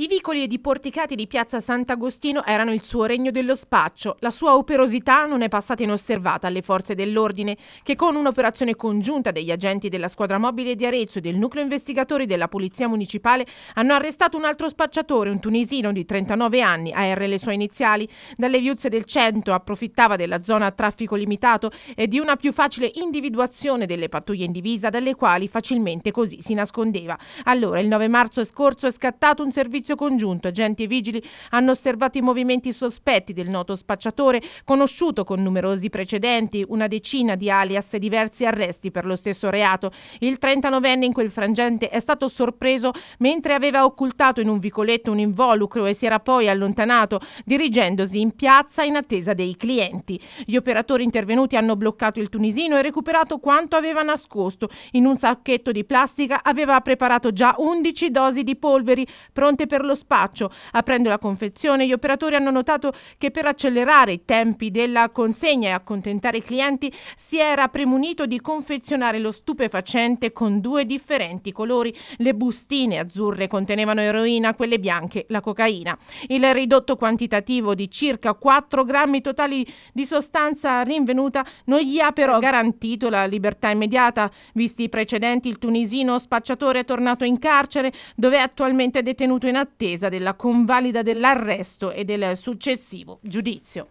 I vicoli ed i porticati di piazza Sant'Agostino erano il suo regno dello spaccio. La sua operosità non è passata inosservata alle forze dell'ordine, che con un'operazione congiunta degli agenti della squadra mobile di Arezzo e del nucleo investigatori della Polizia Municipale hanno arrestato un altro spacciatore, un tunisino di 39 anni, AR le sue iniziali. Dalle viuzze del centro approfittava della zona a traffico limitato e di una più facile individuazione delle pattuglie in divisa, dalle quali facilmente così si nascondeva. Allora, il 9 marzo scorso è scattato un servizio esercizio congiunto agenti e vigili hanno osservato i movimenti sospetti del noto spacciatore, conosciuto con numerosi precedenti, una decina di alias e diversi arresti per lo stesso reato. Il 39enne in quel frangente è stato sorpreso mentre aveva occultato in un vicoletto un involucro e si era poi allontanato, dirigendosi in piazza in attesa dei clienti. Gli operatori intervenuti hanno bloccato il tunisino e recuperato quanto aveva nascosto. In un sacchetto di plastica aveva preparato già 11 dosi di polveri pronte per per lo spaccio. Aprendo la confezione, gli operatori hanno notato che per accelerare i tempi della consegna e accontentare i clienti si era premunito di confezionare lo stupefacente con due differenti colori. Le bustine azzurre contenevano eroina, quelle bianche la cocaina. Il ridotto quantitativo di circa 4 grammi totali di sostanza rinvenuta non gli ha però garantito la libertà immediata. Visti i precedenti, il tunisino spacciatore è tornato in carcere dove è attualmente detenuto in azione attesa della convalida dell'arresto e del successivo giudizio.